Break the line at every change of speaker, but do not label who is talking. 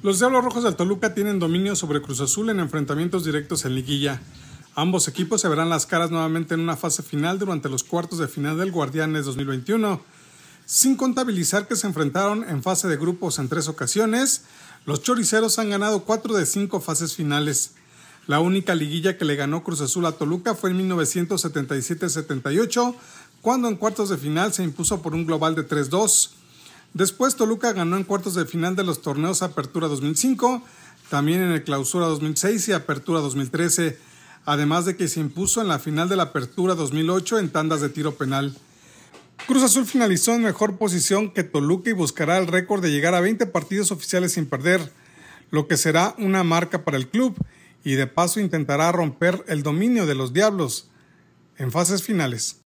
Los Diablos Rojos del Toluca tienen dominio sobre Cruz Azul en enfrentamientos directos en liguilla. Ambos equipos se verán las caras nuevamente en una fase final durante los cuartos de final del Guardianes 2021. Sin contabilizar que se enfrentaron en fase de grupos en tres ocasiones, los choriceros han ganado cuatro de cinco fases finales. La única liguilla que le ganó Cruz Azul a Toluca fue en 1977-78, cuando en cuartos de final se impuso por un global de 3-2. Después Toluca ganó en cuartos de final de los torneos Apertura 2005, también en el Clausura 2006 y Apertura 2013, además de que se impuso en la final de la Apertura 2008 en tandas de tiro penal. Cruz Azul finalizó en mejor posición que Toluca y buscará el récord de llegar a 20 partidos oficiales sin perder, lo que será una marca para el club y de paso intentará romper el dominio de los Diablos en fases finales.